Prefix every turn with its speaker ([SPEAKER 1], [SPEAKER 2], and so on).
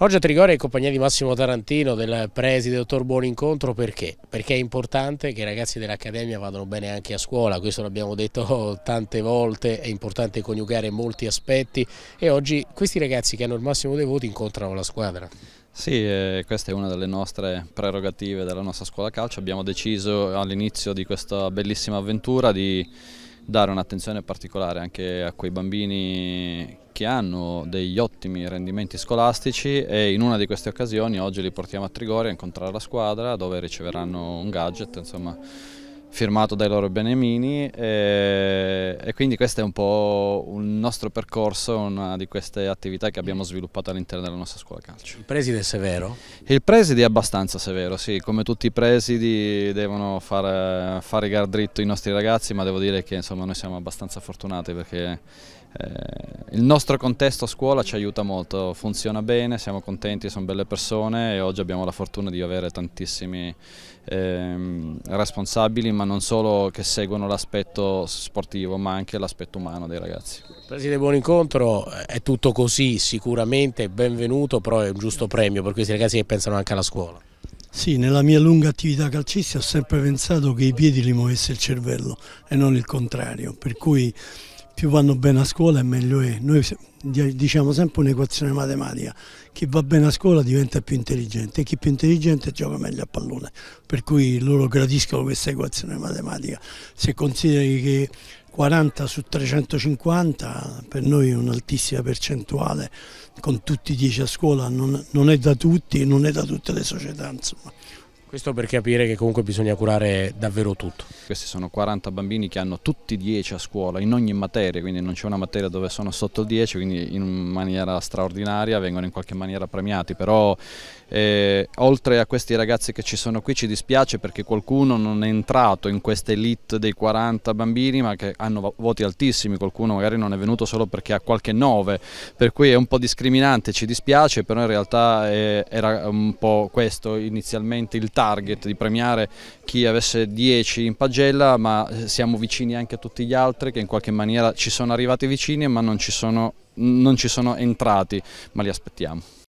[SPEAKER 1] Oggi a Trigoria in compagnia di Massimo Tarantino del preside dottor Buon Incontro perché? Perché è importante che i ragazzi dell'Accademia vadano bene anche a scuola, questo l'abbiamo detto tante volte, è importante coniugare molti aspetti e oggi questi ragazzi che hanno il massimo dei voti incontrano
[SPEAKER 2] la squadra. Sì, eh, questa è una delle nostre prerogative della nostra scuola calcio, abbiamo deciso all'inizio di questa bellissima avventura di dare un'attenzione particolare anche a quei bambini che hanno degli ottimi rendimenti scolastici e in una di queste occasioni oggi li portiamo a Trigori a incontrare la squadra dove riceveranno un gadget, insomma firmato dai loro benemini e, e, quindi questo è un po' il nostro percorso, una di queste attività che abbiamo sviluppato all'interno della nostra scuola calcio. Il preside è severo? Il preside è abbastanza severo, sì, come tutti i presidi devono far, fare gar dritto i nostri ragazzi, ma devo dire che insomma, noi siamo abbastanza fortunati perché eh, il nostro contesto a scuola ci aiuta molto, funziona bene, siamo contenti, sono belle persone e oggi abbiamo la fortuna di avere tantissimi eh, responsabili ma non solo che seguono l'aspetto sportivo ma anche l'aspetto umano dei ragazzi.
[SPEAKER 1] Presidente, buon incontro, eh, è tutto così sicuramente, benvenuto, però è un giusto premio per questi ragazzi che pensano anche alla scuola.
[SPEAKER 3] Sì, nella mia lunga attività calcistica ho sempre pensato che i piedi li muovesse il cervello e non il contrario, per cui più vanno bene a scuola e meglio è. Noi diciamo sempre un'equazione matematica, chi va bene a scuola diventa più intelligente e chi più intelligente gioca meglio a pallone, per cui loro gradiscono questa equazione matematica. Se consideri che 40 su 350 per noi è un'altissima percentuale, con tutti i 10 a scuola non, non, è da tutti, non è da tutte le società. Insomma.
[SPEAKER 2] Questo per capire che comunque bisogna curare davvero tutto. Questi sono 40 bambini che hanno tutti 10 a scuola, in ogni materia, quindi non c'è una materia dove sono sotto il 10, quindi in maniera straordinaria vengono in qualche maniera premiati, però eh, oltre a questi ragazzi che ci sono qui ci dispiace perché qualcuno non è entrato in questa elite dei 40 bambini ma che hanno voti altissimi, qualcuno magari non è venuto solo perché ha qualche 9, per cui è un po' discriminante, ci dispiace, però in realtà eh, era un po' questo inizialmente il target di premiare chi avesse 10 in pagella, ma eh, siamo vicini anche a tutti gli altri che in qualche maniera ci sono arrivati vicini ma non ci sono, non ci sono entrati, ma li aspettiamo.